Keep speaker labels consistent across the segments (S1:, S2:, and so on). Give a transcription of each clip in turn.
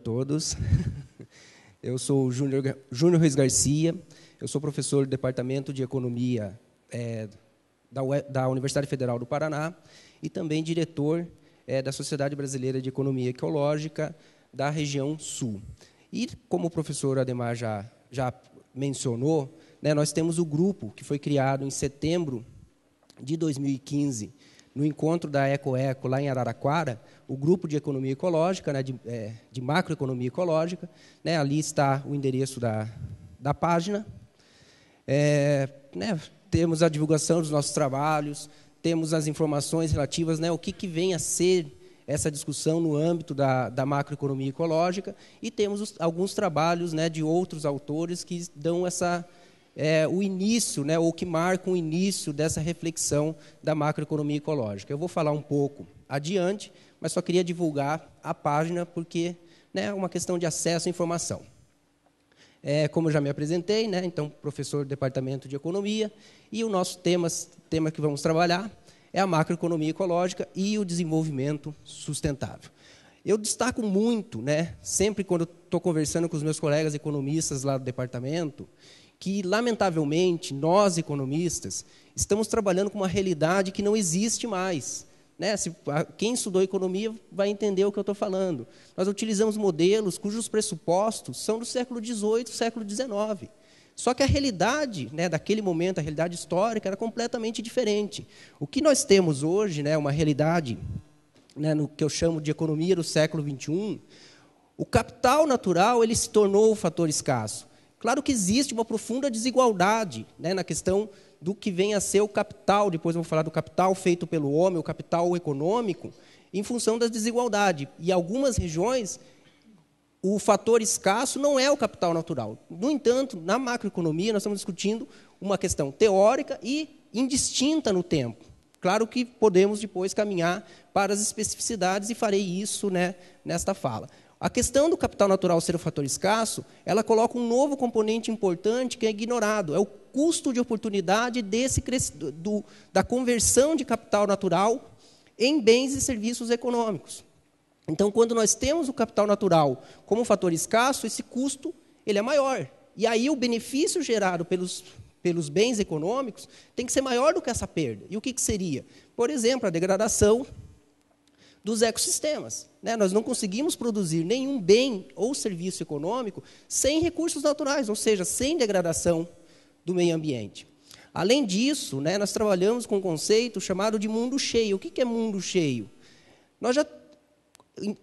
S1: todos. Eu sou o Júnior, Júnior Reis Garcia, eu sou professor do Departamento de Economia é, da, da, Universidade Federal do Paraná e também diretor é, da Sociedade Brasileira de Economia Ecológica da região Sul. E, como o professor Ademar já, já mencionou, né, nós temos o grupo que foi criado em setembro de 2015 no encontro da EcoEco -Eco, lá em Araraquara, o grupo de economia ecológica, né, de, é, de macroeconomia ecológica. Né, ali está o endereço da, da página. É, né, temos a divulgação dos nossos trabalhos, temos as informações relativas né, ao que, que vem a ser essa discussão no âmbito da, da macroeconomia ecológica e temos os, alguns trabalhos né, de outros autores que dão essa é, o início, né, ou que marca o início dessa reflexão da macroeconomia ecológica. Eu vou falar um pouco adiante, mas só queria divulgar a página porque né, é uma questão de acesso à informação. É, como eu já me apresentei, né, então professor do departamento de economia e o nosso tema, tema que vamos trabalhar é a macroeconomia ecológica e o desenvolvimento sustentável. Eu destaco muito, né, sempre quando estou conversando com os meus colegas economistas lá do departamento, que, lamentavelmente, nós economistas estamos trabalhando com uma realidade que não existe mais. Né? Se, quem estudou economia vai entender o que eu estou falando. Nós utilizamos modelos cujos pressupostos são do século XVIII, século XIX. Só que a realidade né, daquele momento, a realidade histórica, era completamente diferente. O que nós temos hoje, né, uma realidade né, no que eu chamo de economia do século XXI, o capital natural ele se tornou um fator escasso. Claro que existe uma profunda desigualdade né, na questão do que vem a ser o capital, depois vamos falar do capital feito pelo homem, o capital econômico, em função da desigualdade. E algumas regiões, o fator escasso não é o capital natural. No entanto, na macroeconomia, nós estamos discutindo uma questão teórica e indistinta no tempo. Claro que podemos depois caminhar para as especificidades e farei isso né, nesta fala. A questão do capital natural ser um fator escasso, ela coloca um novo componente importante que é ignorado, é o custo de oportunidade desse do, da conversão de capital natural em bens e serviços econômicos. Então, quando nós temos o capital natural como um fator escasso, esse custo ele é maior. E aí o benefício gerado pelos, pelos bens econômicos tem que ser maior do que essa perda. E o que, que seria? Por exemplo, a degradação dos ecossistemas. Né? Nós não conseguimos produzir nenhum bem ou serviço econômico sem recursos naturais, ou seja, sem degradação do meio ambiente. Além disso, né, nós trabalhamos com um conceito chamado de mundo cheio. O que é mundo cheio? Nós já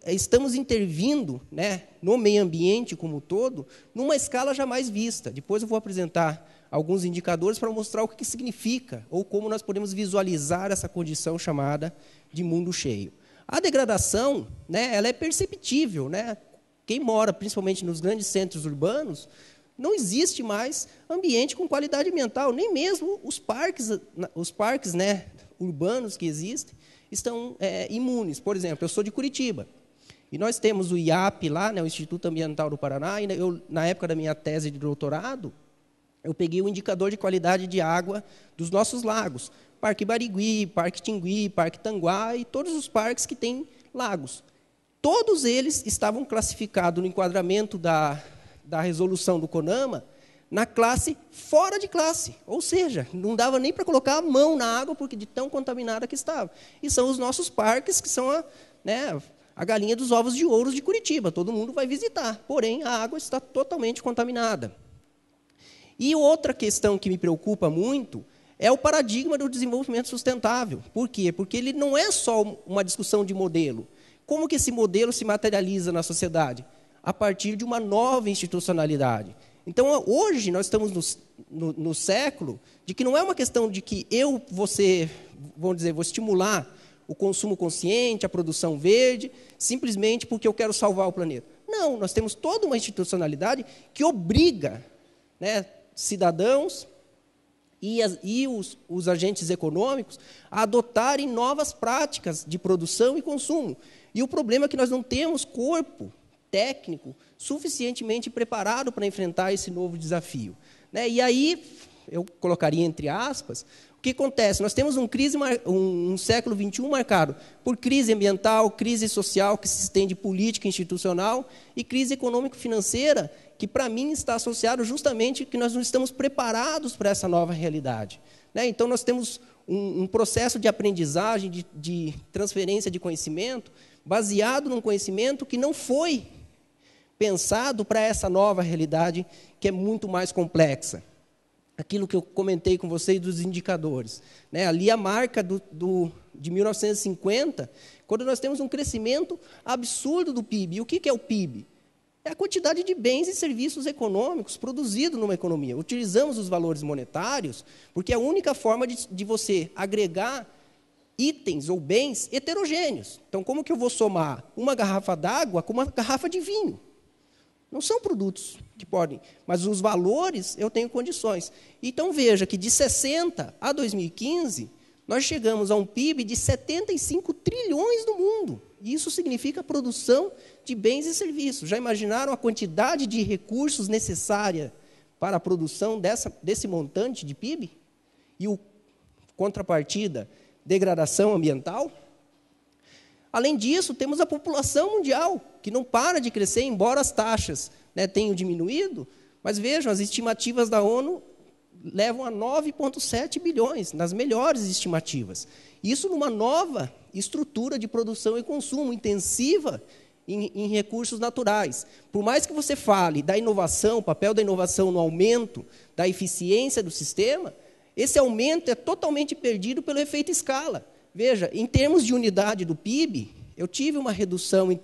S1: eh, estamos intervindo né, no meio ambiente como um todo numa escala jamais vista. Depois eu vou apresentar alguns indicadores para mostrar o que significa ou como nós podemos visualizar essa condição chamada de mundo cheio. A degradação, né, ela é perceptível, né? Quem mora principalmente nos grandes centros urbanos, não existe mais ambiente com qualidade ambiental, nem mesmo os parques, os parques, né, urbanos que existem estão é, imunes. Por exemplo, eu sou de Curitiba. E nós temos o IAP lá, né, o Instituto Ambiental do Paraná, e eu, na época da minha tese de doutorado, eu peguei o indicador de qualidade de água dos nossos lagos. Parque Barigui, Parque Tingui, Parque Tanguá e todos os parques que têm lagos. Todos eles estavam classificados no enquadramento da, da resolução do CONAMA na classe fora de classe, ou seja, não dava nem para colocar a mão na água porque de tão contaminada que estava. E são os nossos parques que são a, né, a galinha dos ovos de ouro de Curitiba, todo mundo vai visitar, porém a água está totalmente contaminada. E outra questão que me preocupa muito é o paradigma do desenvolvimento sustentável. Por quê? Porque ele não é só uma discussão de modelo. Como que esse modelo se materializa na sociedade? A partir de uma nova institucionalidade. Então, hoje, nós estamos no, no, no século de que não é uma questão de que eu, você, vamos dizer, vou estimular o consumo consciente, a produção verde, simplesmente porque eu quero salvar o planeta. Não, nós temos toda uma institucionalidade que obriga né, cidadãos, e, as, e os, os agentes econômicos a adotarem novas práticas de produção e consumo. E o problema é que nós não temos corpo técnico suficientemente preparado para enfrentar esse novo desafio. Né? E aí, eu colocaria entre aspas, o que acontece? Nós temos um, crise, um, um século XXI marcado por crise ambiental, crise social que se estende política institucional e crise econômico-financeira que para mim está associado justamente que nós não estamos preparados para essa nova realidade. Né? Então, nós temos um, um processo de aprendizagem, de, de transferência de conhecimento, baseado num conhecimento que não foi pensado para essa nova realidade que é muito mais complexa. Aquilo que eu comentei com vocês dos indicadores. Né? Ali a marca do, do, de 1950, quando nós temos um crescimento absurdo do PIB. E o que, que é o PIB? é a quantidade de bens e serviços econômicos produzidos numa economia. Utilizamos os valores monetários porque é a única forma de, de você agregar itens ou bens heterogêneos. Então, como que eu vou somar uma garrafa d'água com uma garrafa de vinho? Não são produtos que podem, mas os valores eu tenho condições. Então veja que de 60 a 2015, nós chegamos a um PIB de 75 trilhões no mundo. Isso significa produção de bens e serviços. Já imaginaram a quantidade de recursos necessária para a produção dessa, desse montante de PIB? E o contrapartida, degradação ambiental? Além disso, temos a população mundial, que não para de crescer, embora as taxas né, tenham diminuído. Mas vejam, as estimativas da ONU levam a 9,7 bilhões, nas melhores estimativas. Isso numa nova estrutura de produção e consumo intensiva em, em, recursos naturais. Por mais que você fale da inovação, o papel da inovação no aumento da eficiência do sistema, esse aumento é totalmente perdido pelo efeito escala. Veja, em termos de unidade do PIB, eu tive uma redução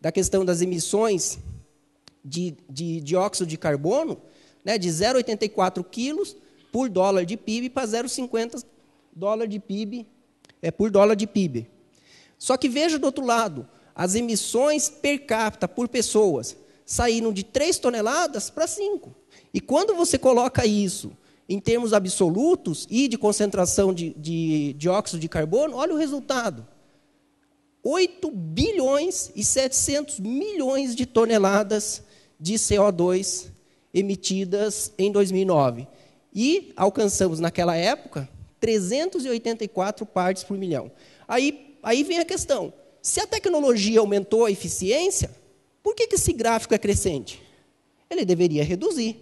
S1: da questão das emissões de, de dióxido de carbono né, de 0,84 quilos por dólar de PIB para 0,50 dólar de PIB é por dólar de PIB. Só que veja do outro lado, as emissões per capita por pessoas saíram de 3 toneladas para 5. E quando você coloca isso em termos absolutos e de concentração de, de dióxido de carbono, olha o resultado. 8 bilhões e 700 milhões de toneladas de CO2 emitidas em 2009. E alcançamos, naquela época, 384 partes por milhão. Aí, aí vem a questão: se a tecnologia aumentou a eficiência, por que, que esse gráfico é crescente? Ele deveria reduzir.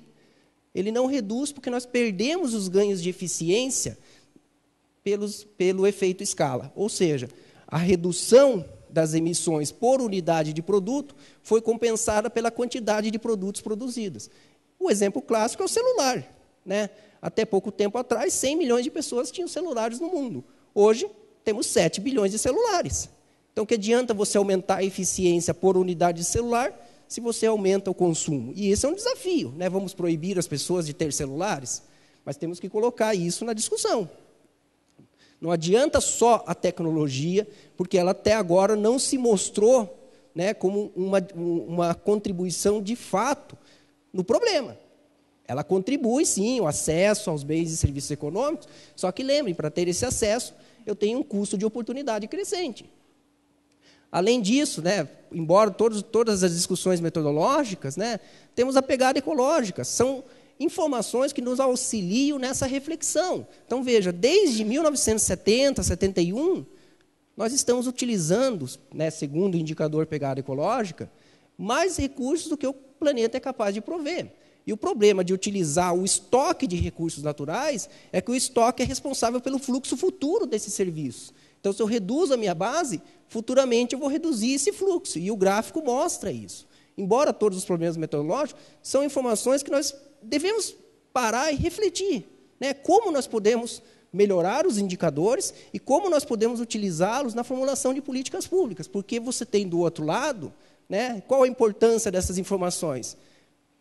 S1: Ele não reduz porque nós perdemos os ganhos de eficiência pelos, pelo efeito escala. Ou seja, a redução das emissões por unidade de produto foi compensada pela quantidade de produtos produzidos. O exemplo clássico é o celular. Né? Até pouco tempo atrás, 100 milhões de pessoas tinham celulares no mundo. Hoje, temos 7 bilhões de celulares. Então, que adianta você aumentar a eficiência por unidade de celular se você aumenta o consumo? E esse é um desafio. Né? Vamos proibir as pessoas de ter celulares? Mas temos que colocar isso na discussão. Não adianta só a tecnologia, porque ela até agora não se mostrou né, como uma, uma contribuição de fato no problema. Ela contribui, sim, o acesso aos bens e serviços econômicos, só que lembrem, para ter esse acesso, eu tenho um custo de oportunidade crescente. Além disso, né, embora todos, todas as discussões metodológicas, né, temos a pegada ecológica. São informações que nos auxiliam nessa reflexão. Então, veja, desde 1970, 71, nós estamos utilizando, né, segundo o indicador pegada ecológica, mais recursos do que o planeta é capaz de prover. E o problema de utilizar o estoque de recursos naturais é que o estoque é responsável pelo fluxo futuro desses serviços. Então, se eu reduzo a minha base, futuramente eu vou reduzir esse fluxo. E o gráfico mostra isso. Embora todos os problemas meteorológicos, são informações que nós devemos parar e refletir. Né? Como nós podemos melhorar os indicadores e como nós podemos utilizá-los na formulação de políticas públicas. Porque você tem do outro lado né? Qual a importância dessas informações?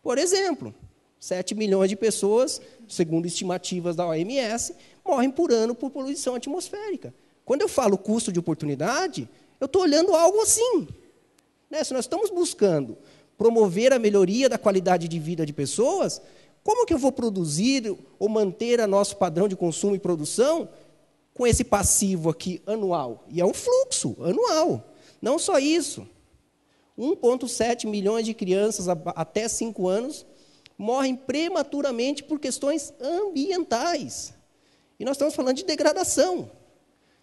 S1: Por exemplo, 7 milhões de pessoas, segundo estimativas da OMS, morrem por ano por poluição atmosférica. Quando eu falo custo de oportunidade, eu estou olhando algo assim. Né? Se nós estamos buscando promover a melhoria da qualidade de vida de pessoas, como que eu vou produzir ou manter o nosso padrão de consumo e produção com esse passivo aqui anual? E é um fluxo anual. Não só isso. 1,7 milhões de crianças até 5 anos morrem prematuramente por questões ambientais. E nós estamos falando de degradação.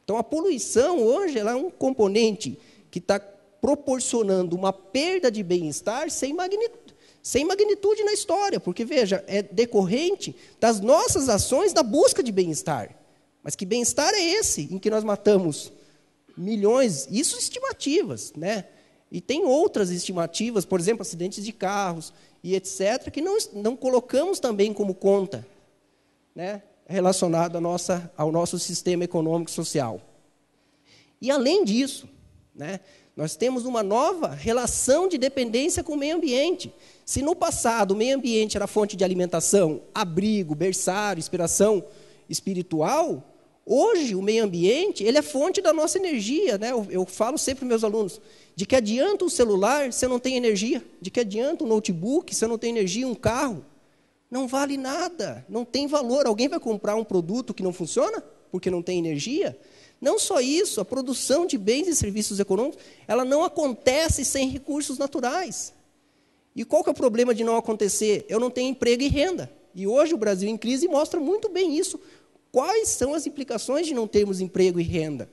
S1: Então, a poluição hoje é um componente que está proporcionando uma perda de bem-estar sem magnitude, sem magnitude na história, porque, veja, é decorrente das nossas ações na busca de bem-estar. Mas que bem-estar é esse em que nós matamos milhões, isso estimativas, né? E tem outras estimativas, por exemplo, acidentes de carros e etc., que não, não colocamos também como conta né, relacionada ao nosso sistema econômico social. E além disso, né, nós temos uma nova relação de dependência com o meio ambiente. Se no passado o meio ambiente era fonte de alimentação, abrigo, berçário, inspiração espiritual, Hoje, o meio ambiente ele é fonte da nossa energia. Né? Eu, eu falo sempre para meus alunos, de que adianta um celular se não tem energia? De que adianta um notebook se não tem energia? Um carro? Não vale nada, não tem valor. Alguém vai comprar um produto que não funciona porque não tem energia? Não só isso, a produção de bens e serviços econômicos, ela não acontece sem recursos naturais. E qual que é o problema de não acontecer? Eu não tenho emprego e renda. E hoje o Brasil em crise mostra muito bem isso quais são as implicações de não termos emprego e renda.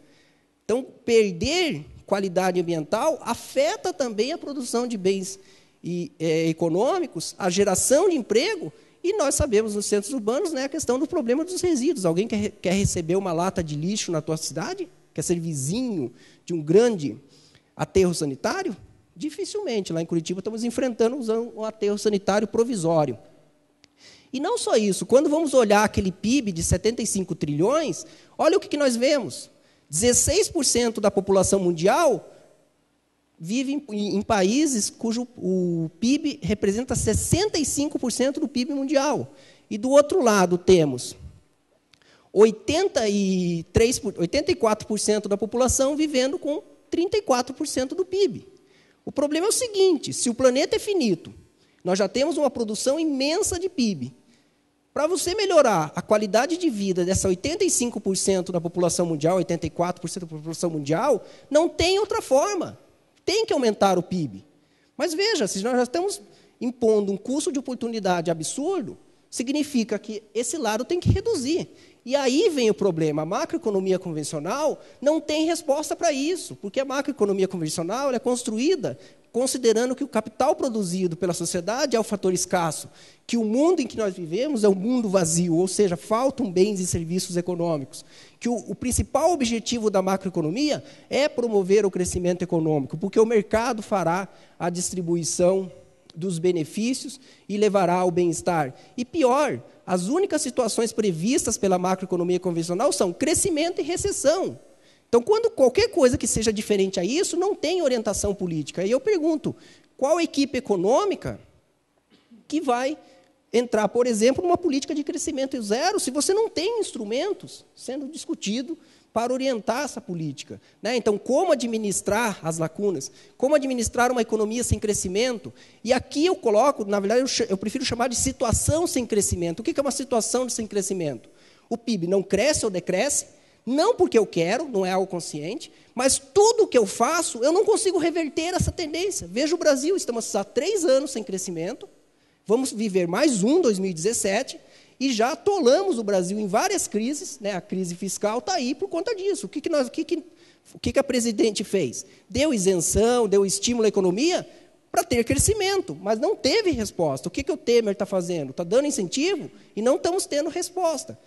S1: Então, perder qualidade ambiental afeta também a produção de bens e, é, econômicos, a geração de emprego, e nós sabemos nos centros urbanos né, a questão do problema dos resíduos. Alguém quer, quer receber uma lata de lixo na tua cidade? Quer ser vizinho de um grande aterro sanitário? Dificilmente. Lá em Curitiba estamos enfrentando um aterro sanitário provisório. E não só isso, quando vamos olhar aquele PIB de 75 trilhões, olha o que, que nós vemos: 16% da população mundial vive em, em, países cujo o PIB representa 65% do PIB mundial. E do outro lado temos 83, 84% da população vivendo com 34% do PIB. O problema é o seguinte: se o planeta é finito, nós já temos uma produção imensa de PIB. Para você melhorar a qualidade de vida dessa 85% da população mundial, 84% da população mundial, não tem outra forma. Tem que aumentar o PIB. Mas veja, se nós já estamos impondo um custo de oportunidade absurdo, significa que esse lado tem que reduzir. E aí vem o problema. A macroeconomia convencional não tem resposta para isso, porque a macroeconomia convencional é construída considerando que o capital produzido pela sociedade é o fator escasso, que o mundo em que nós vivemos é um mundo vazio, ou seja, faltam bens e serviços econômicos, que o, o principal objetivo da macroeconomia é promover o crescimento econômico, porque o mercado fará a distribuição dos benefícios e levará ao bem-estar. E pior, as únicas situações previstas pela macroeconomia convencional são crescimento e recessão. Então, quando qualquer coisa que seja diferente a isso, não tem orientação política. E eu pergunto, qual equipe econômica que vai entrar, por exemplo, numa política de crescimento zero, se você não tem instrumentos sendo discutido para orientar essa política. Né? Então, como administrar as lacunas? Como administrar uma economia sem crescimento? E aqui eu coloco, na verdade, eu, eu prefiro chamar de situação sem crescimento. O que, que é uma situação de sem crescimento? O PIB não cresce ou decresce, não porque eu quero, não é algo consciente, mas tudo que eu faço, eu não consigo reverter essa tendência. Veja o Brasil, estamos há três anos sem crescimento, vamos viver mais um 2017, e já atolamos o Brasil em várias crises, né? a crise fiscal está aí por conta disso. O que, que, nós, o que, que, o que, que a presidente fez? Deu isenção, deu estímulo à economia para ter crescimento, mas não teve resposta. O que, que o Temer está fazendo? Está dando incentivo e não estamos tendo resposta.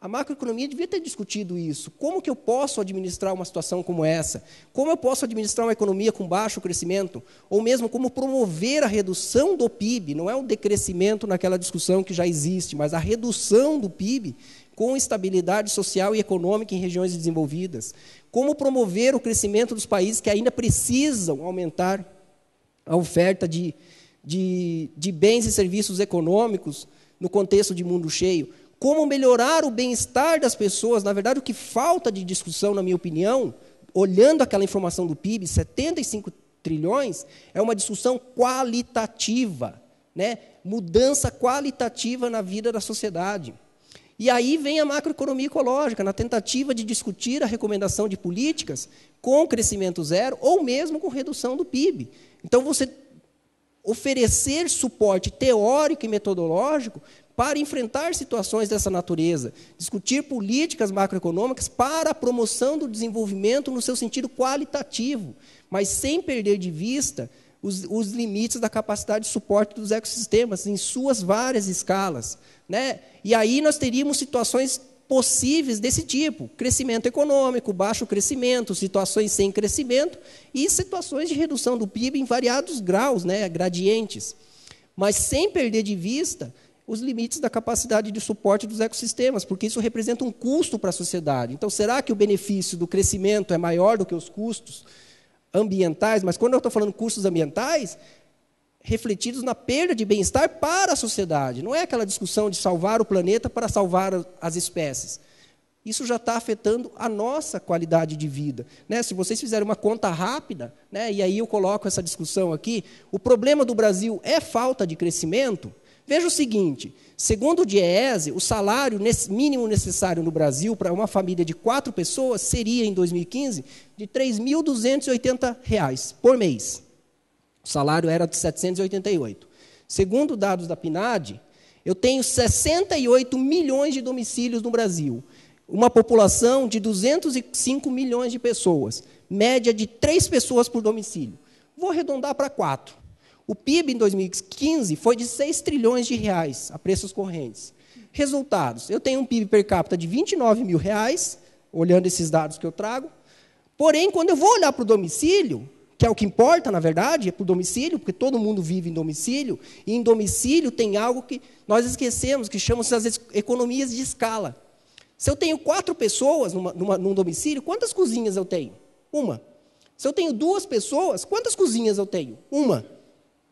S1: A macroeconomia devia ter discutido isso. Como que eu posso administrar uma situação como essa? Como eu posso administrar uma economia com baixo crescimento? Ou mesmo como promover a redução do PIB? Não é um decrescimento naquela discussão que já existe, mas a redução do PIB com estabilidade social e econômica em regiões desenvolvidas. Como promover o crescimento dos países que ainda precisam aumentar a oferta de, de, de bens e serviços econômicos no contexto de mundo cheio? como melhorar o bem-estar das pessoas. Na verdade, o que falta de discussão, na minha opinião, olhando aquela informação do PIB, 75 trilhões, é uma discussão qualitativa, né? mudança qualitativa na vida da sociedade. E aí vem a macroeconomia ecológica, na tentativa de discutir a recomendação de políticas com crescimento zero ou mesmo com redução do PIB. Então, você oferecer suporte teórico e metodológico para enfrentar situações dessa natureza, discutir políticas macroeconômicas para a promoção do desenvolvimento no seu sentido qualitativo, mas sem perder de vista os, os, limites da capacidade de suporte dos ecossistemas em suas várias escalas. Né? E aí nós teríamos situações possíveis desse tipo: crescimento econômico, baixo crescimento, situações sem crescimento e situações de redução do PIB em variados graus, né? gradientes. Mas sem perder de vista os limites da capacidade de suporte dos ecossistemas, porque isso representa um custo para a sociedade. Então, será que o benefício do crescimento é maior do que os custos ambientais? Mas quando eu estou falando custos ambientais, refletidos na perda de bem-estar para a sociedade. Não é aquela discussão de salvar o planeta para salvar as espécies. Isso já está afetando a nossa qualidade de vida. Né? Se vocês fizerem uma conta rápida, né? e aí eu coloco essa discussão aqui, o problema do Brasil é falta de crescimento? Veja o seguinte: segundo o Diese, o salário mínimo necessário no Brasil para uma família de quatro pessoas seria, em 2015, de R$ 3.280 por mês. O salário era de 788. Segundo dados da PNAD, eu tenho 68 milhões de domicílios no Brasil, uma população de 205 milhões de pessoas, média de três pessoas por domicílio. Vou arredondar para quatro. O PIB em 2015 foi de 6 trilhões de reais a preços correntes. Resultados: eu tenho um PIB per capita de 29 mil reais, olhando esses dados que eu trago. Porém, quando eu vou olhar para o domicílio, que é o que importa, na verdade, é para o domicílio, porque todo mundo vive em domicílio, e em domicílio tem algo que nós esquecemos, que chamam-se as economias de escala. Se eu tenho quatro pessoas numa, numa, num domicílio, quantas cozinhas eu tenho? Uma. Se eu tenho duas pessoas, quantas cozinhas eu tenho? Uma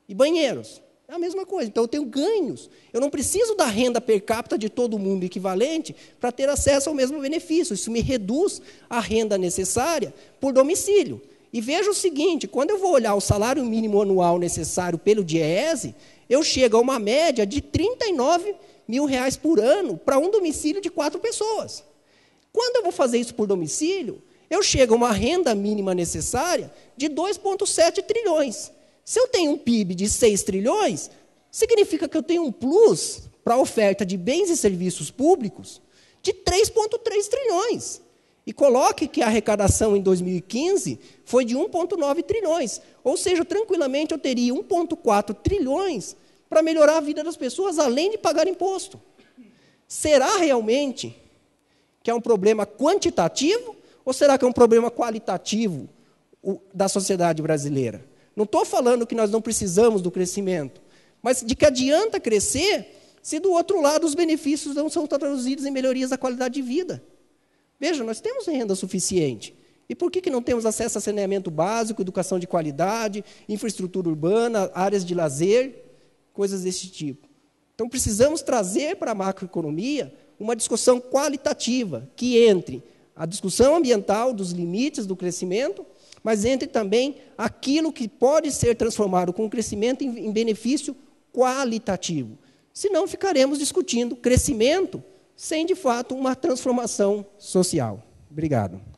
S1: e banheiros. É a mesma coisa. Então eu tenho ganhos. Eu não preciso da renda per capita de todo mundo equivalente para ter acesso ao mesmo benefício. Isso me reduz a renda necessária por domicílio. E veja o seguinte: quando eu vou olhar o salário mínimo anual necessário pelo DIEESE, eu chego a uma média de 39 mil reais por ano para um domicílio de quatro pessoas. Quando eu vou fazer isso por domicílio, eu chego a uma renda mínima necessária de 2,7 trilhões. Se eu tenho um PIB de 6 trilhões, significa que eu tenho um plus para a oferta de bens e serviços públicos de 3,3 trilhões. E coloque que a arrecadação em 2015 foi de 1,9 trilhões. Ou seja, tranquilamente eu teria 1,4 trilhões para melhorar a vida das pessoas, além de pagar imposto. Será realmente que é um problema quantitativo ou será que é um problema qualitativo da sociedade brasileira? Não estou falando que nós não precisamos do crescimento, mas de que adianta crescer se do outro lado os benefícios não são traduzidos em melhorias da qualidade de vida. Veja, nós temos renda suficiente. E por que, que não temos acesso a saneamento básico, educação de qualidade, infraestrutura urbana, áreas de lazer, coisas desse tipo? Então precisamos trazer para a macroeconomia uma discussão qualitativa que entre a discussão ambiental dos limites do crescimento mas entre também aquilo que pode ser transformado com o crescimento em, em benefício qualitativo. Senão ficaremos discutindo crescimento sem, de fato, uma transformação social. Obrigado.